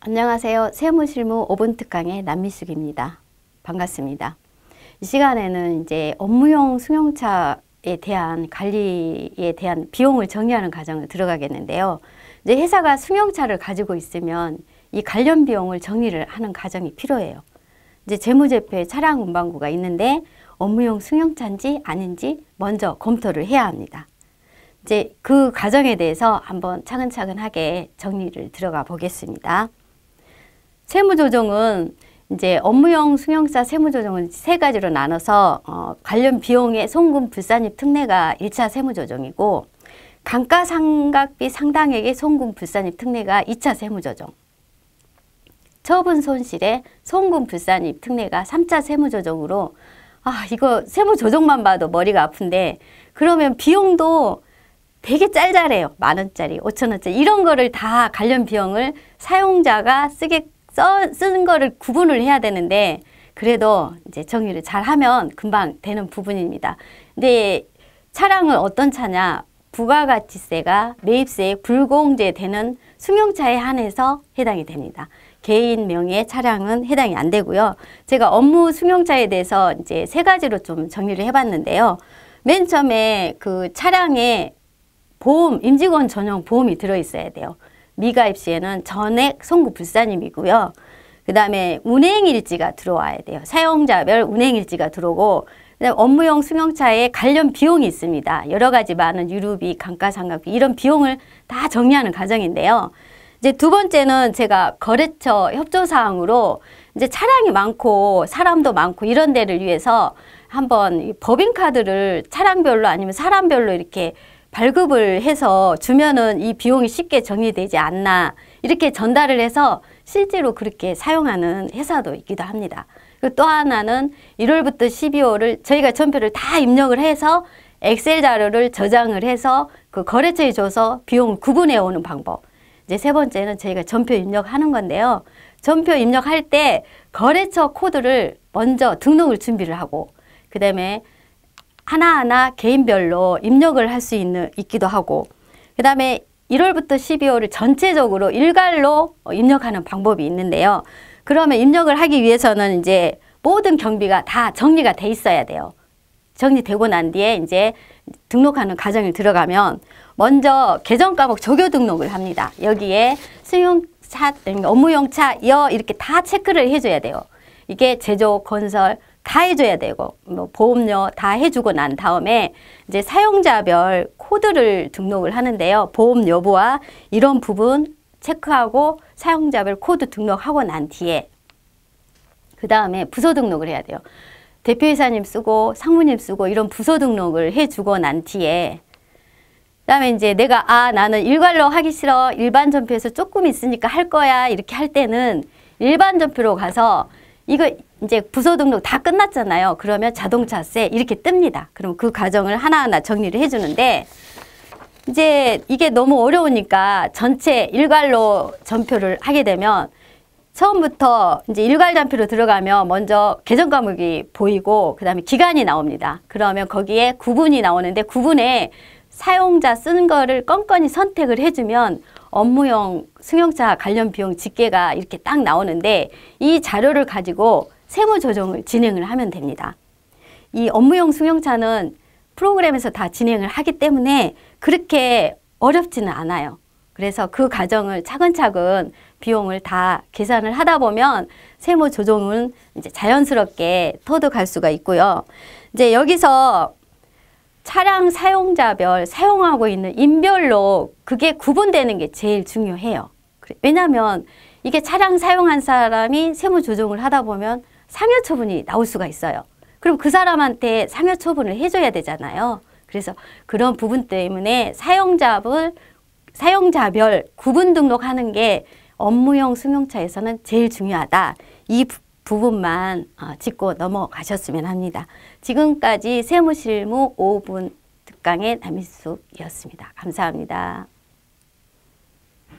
안녕하세요. 세무실무 5분 특강의 남미숙입니다. 반갑습니다. 이 시간에는 이제 업무용 승용차에 대한 관리에 대한 비용을 정리하는 과정을 들어가겠는데요. 이제 회사가 승용차를 가지고 있으면 이 관련 비용을 정리를 하는 과정이 필요해요. 이제 재무제표에 차량 운반구가 있는데 업무용 승용차인지 아닌지 먼저 검토를 해야 합니다. 이제 그 과정에 대해서 한번 차근차근하게 정리를 들어가 보겠습니다. 세무조정은 이제 업무용 승용차 세무조정은 세 가지로 나눠서 어, 관련 비용의 송금 불산입 특례가 일차 세무조정이고 강가상각비 상당액의 송금 불산입 특례가 이차 세무조정 처분 손실의 송금 불산입 특례가 삼차 세무조정으로 아 이거 세무조정만 봐도 머리가 아픈데 그러면 비용도 되게 짤짤해요. 만 원짜리, 오천 원짜리 이런 거를 다 관련 비용을 사용자가 쓰게 써, 쓰는 거를 구분을 해야 되는데 그래도 이제 정리를 잘 하면 금방 되는 부분입니다. 근데 차량은 어떤 차냐? 부가가치세가 매입세에 불공제되는 승용차에 한해서 해당이 됩니다. 개인 명의 차량은 해당이 안 되고요. 제가 업무 승용차에 대해서 이제 세 가지로 좀 정리를 해봤는데요. 맨 처음에 그 차량에 보험, 임직원 전용 보험이 들어있어야 돼요. 미가입 시에는 전액 송구 불사님이고요. 그 다음에 운행일지가 들어와야 돼요. 사용자별 운행일지가 들어오고 업무용 승용차에 관련 비용이 있습니다. 여러 가지 많은 유류비, 감가상각비 이런 비용을 다 정리하는 과정인데요. 이제 두 번째는 제가 거래처 협조사항으로 이제 차량이 많고 사람도 많고 이런 데를 위해서 한번 법인카드를 차량별로 아니면 사람별로 이렇게 발급을 해서 주면은 이 비용이 쉽게 정리되지 않나 이렇게 전달을 해서 실제로 그렇게 사용하는 회사도 있기도 합니다. 그리고 또 하나는 1월부터 12월을 저희가 전표를 다 입력을 해서 엑셀 자료를 저장을 해서 그 거래처에 줘서 비용을 구분해 오는 방법. 이제 세 번째는 저희가 전표 입력하는 건데요. 전표 입력할 때 거래처 코드를 먼저 등록을 준비를 하고 그 다음에 하나하나 개인별로 입력을 할 수 있는 있기도 하고 그 다음에 1월부터 12월을 전체적으로 일괄로 입력하는 방법이 있는데요. 그러면 입력을 하기 위해서는 이제 모든 경비가 다 정리가 돼 있어야 돼요. 정리되고 난 뒤에 이제 등록하는 과정을 들어가면 먼저 계정 과목 조교 등록을 합니다. 여기에 승용차, 업무용차, 여 이렇게 다 체크를 해줘야 돼요. 이게 제조, 건설, 다 해줘야 되고 뭐 보험료 다 해주고 난 다음에 이제 사용자별 코드를 등록을 하는데요. 보험 여부와 이런 부분 체크하고 사용자별 코드 등록하고 난 뒤에 그 다음에 부서 등록을 해야 돼요. 대표이사님 쓰고 상무님 쓰고 이런 부서 등록을 해주고 난 뒤에 그다음에 이제 내가 아 나는 일괄로 하기 싫어 일반 점표에서 조금 있으니까 할 거야 이렇게 할 때는 일반 점표로 가서 이거 이제 부서 등록 다 끝났잖아요. 그러면 자동차세 이렇게 뜹니다. 그럼 그 과정을 하나하나 정리를 해주는데 이제 이게 너무 어려우니까 전체 일괄로 전표를 하게 되면 처음부터 이제 일괄 단표로 들어가면 먼저 계정 과목이 보이고 그다음에 기간이 나옵니다. 그러면 거기에 구분이 나오는데 구분에 사용자 쓰는 거를 껌껌히 선택을 해주면 업무용 승용차 관련 비용 집계가 이렇게 딱 나오는데 이 자료를 가지고 세무 조정을 진행을 하면 됩니다. 이 업무용 승용차는 프로그램에서 다 진행을 하기 때문에 그렇게 어렵지는 않아요. 그래서 그 과정을 차근차근 비용을 다 계산을 하다 보면 세무 조정은 이제 자연스럽게 터득할 수가 있고요. 이제 여기서 차량 사용자별 사용하고 있는 인별로 그게 구분되는 게 제일 중요해요. 왜냐하면 이게 차량 사용한 사람이 세무 조정을 하다 보면 상여 처분이 나올 수가 있어요. 그럼 그 사람한테 상여 처분을 해줘야 되잖아요. 그래서 그런 부분 때문에 사용자별, 사용자별 구분 등록하는 게 업무용 승용차에서는 제일 중요하다. 이 부분만 어, 짚고 넘어가셨으면 합니다. 지금까지 세무실무 5분 특강의 남일숙이었습니다. 감사합니다.